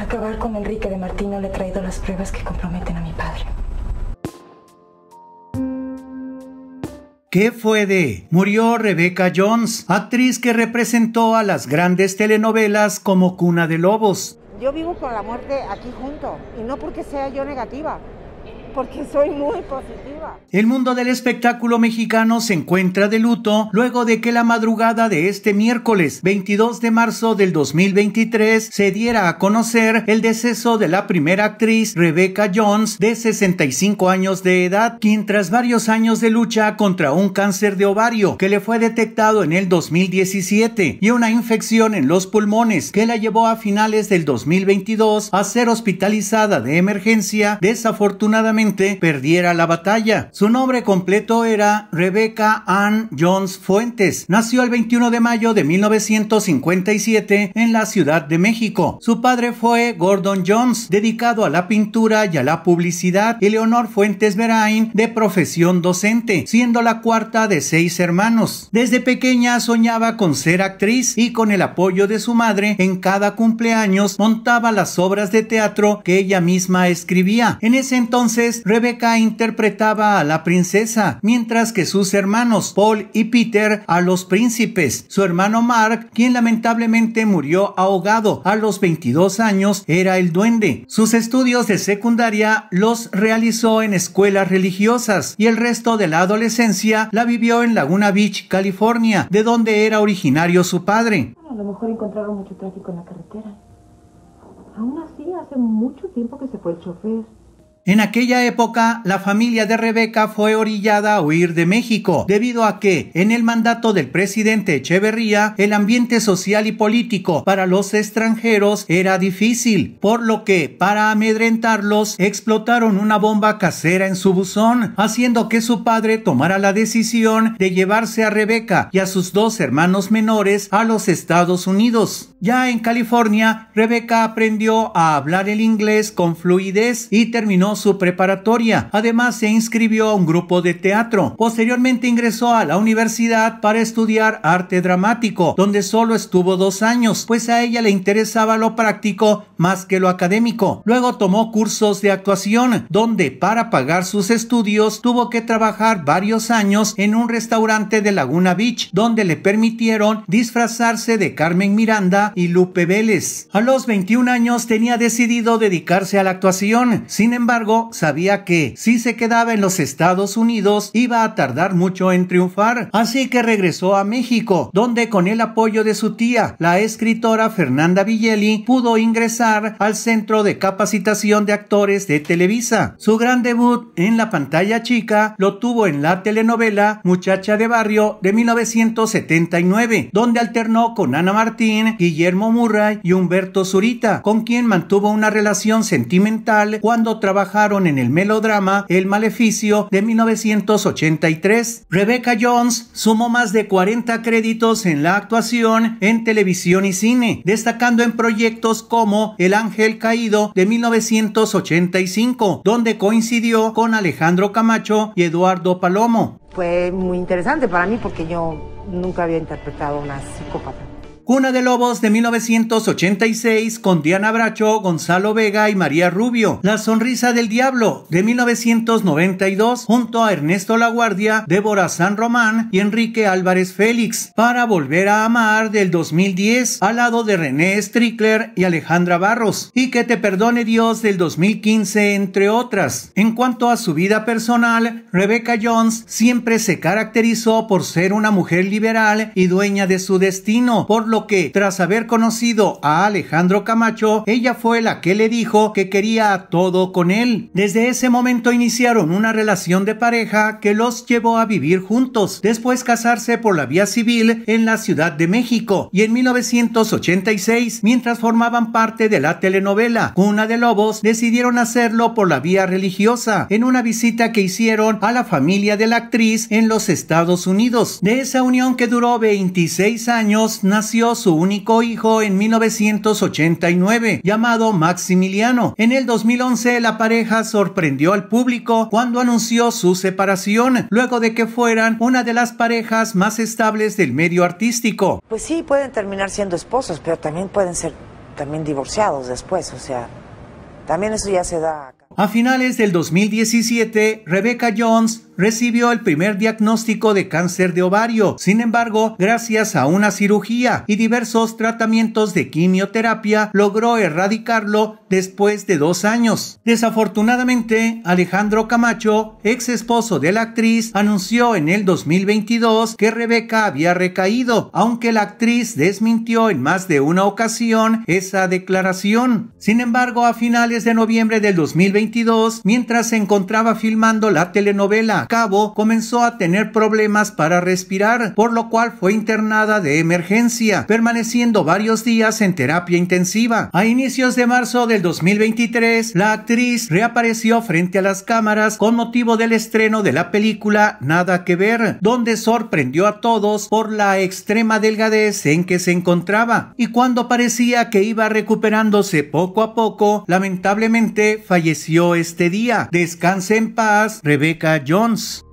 Para acabar con Enrique de Martino le he traído las pruebas que comprometen a mi padre. ¿Qué fue de? Murió Rebecca Jones, actriz que representó a las grandes telenovelas como Cuna de Lobos. Yo vivo con la muerte aquí junto, y no porque sea yo negativa, porque soy muy positiva. El mundo del espectáculo mexicano se encuentra de luto luego de que la madrugada de este miércoles 22 de marzo del 2023 se diera a conocer el deceso de la primera actriz Rebecca Jones de 65 años de edad, quien tras varios años de lucha contra un cáncer de ovario que le fue detectado en el 2017 y una infección en los pulmones que la llevó a finales del 2022 a ser hospitalizada de emergencia, desafortunadamente perdiera la batalla. Su nombre completo era Rebecca Ann Jones Fuentes. Nació el 21 de mayo de 1957 en la Ciudad de México. Su padre fue Gordon Jones, dedicado a la pintura y a la publicidad, y Leonor Fuentes Verain, de profesión docente, siendo la cuarta de seis hermanos. Desde pequeña soñaba con ser actriz y con el apoyo de su madre en cada cumpleaños montaba las obras de teatro que ella misma escribía. En ese entonces Rebeca interpretaba a la princesa, mientras que sus hermanos Paul y Peter a los príncipes. Su hermano Mark, quien lamentablemente murió ahogado a los 22 años, era el duende. Sus estudios de secundaria los realizó en escuelas religiosas y el resto de la adolescencia la vivió en Laguna Beach, California, de donde era originario su padre. a lo mejor encontraron mucho tráfico en la carretera. Aún así, hace mucho tiempo que se fue el chofer. En aquella época, la familia de Rebeca fue orillada a huir de México, debido a que, en el mandato del presidente Echeverría, el ambiente social y político para los extranjeros era difícil, por lo que, para amedrentarlos, explotaron una bomba casera en su buzón, haciendo que su padre tomara la decisión de llevarse a Rebeca y a sus dos hermanos menores a los Estados Unidos. Ya en California, Rebeca aprendió a hablar el inglés con fluidez y terminó su preparatoria. Además, se inscribió a un grupo de teatro. Posteriormente ingresó a la universidad para estudiar arte dramático, donde solo estuvo dos años, pues a ella le interesaba lo práctico más que lo académico. Luego tomó cursos de actuación, donde para pagar sus estudios tuvo que trabajar varios años en un restaurante de Laguna Beach, donde le permitieron disfrazarse de Carmen Miranda y Lupe Vélez. A los 21 años tenía decidido dedicarse a la actuación, sin embargo, sabía que si se quedaba en los Estados Unidos iba a tardar mucho en triunfar, así que regresó a México, donde con el apoyo de su tía, la escritora Fernanda Villeli, pudo ingresar al Centro de Capacitación de Actores de Televisa. Su gran debut en la pantalla chica lo tuvo en la telenovela Muchacha de Barrio de 1979, donde alternó con Ana Martín, Guillermo Murray y Humberto Zurita, con quien mantuvo una relación sentimental cuando trabajó en el melodrama El Maleficio de 1983. Rebecca Jones sumó más de 40 créditos en la actuación en televisión y cine, destacando en proyectos como El Ángel Caído de 1985, donde coincidió con Alejandro Camacho y Eduardo Palomo. Fue muy interesante para mí porque yo nunca había interpretado una psicópata una de Lobos de 1986 con Diana Bracho, Gonzalo Vega y María Rubio. La Sonrisa del Diablo de 1992 junto a Ernesto Laguardia, Débora San Román y Enrique Álvarez Félix. Para Volver a Amar del 2010 al lado de René Strickler y Alejandra Barros. Y Que te perdone Dios del 2015 entre otras. En cuanto a su vida personal, Rebecca Jones siempre se caracterizó por ser una mujer liberal y dueña de su destino, por lo que, tras haber conocido a Alejandro Camacho, ella fue la que le dijo que quería todo con él. Desde ese momento iniciaron una relación de pareja que los llevó a vivir juntos, después casarse por la vía civil en la Ciudad de México y en 1986, mientras formaban parte de la telenovela Cuna de Lobos, decidieron hacerlo por la vía religiosa en una visita que hicieron a la familia de la actriz en los Estados Unidos. De esa unión que duró 26 años nació su único hijo en 1989, llamado Maximiliano. En el 2011 la pareja sorprendió al público cuando anunció su separación, luego de que fueran una de las parejas más estables del medio artístico. Pues sí, pueden terminar siendo esposos, pero también pueden ser también divorciados después, o sea, también eso ya se da. A finales del 2017, Rebecca Jones recibió el primer diagnóstico de cáncer de ovario. Sin embargo, gracias a una cirugía y diversos tratamientos de quimioterapia, logró erradicarlo después de dos años. Desafortunadamente, Alejandro Camacho, ex esposo de la actriz, anunció en el 2022 que Rebeca había recaído, aunque la actriz desmintió en más de una ocasión esa declaración. Sin embargo, a finales de noviembre del 2022, mientras se encontraba filmando la telenovela cabo, comenzó a tener problemas para respirar, por lo cual fue internada de emergencia, permaneciendo varios días en terapia intensiva. A inicios de marzo del 2023, la actriz reapareció frente a las cámaras con motivo del estreno de la película Nada que ver, donde sorprendió a todos por la extrema delgadez en que se encontraba, y cuando parecía que iba recuperándose poco a poco, lamentablemente falleció este día. Descanse en paz, Rebeca John. once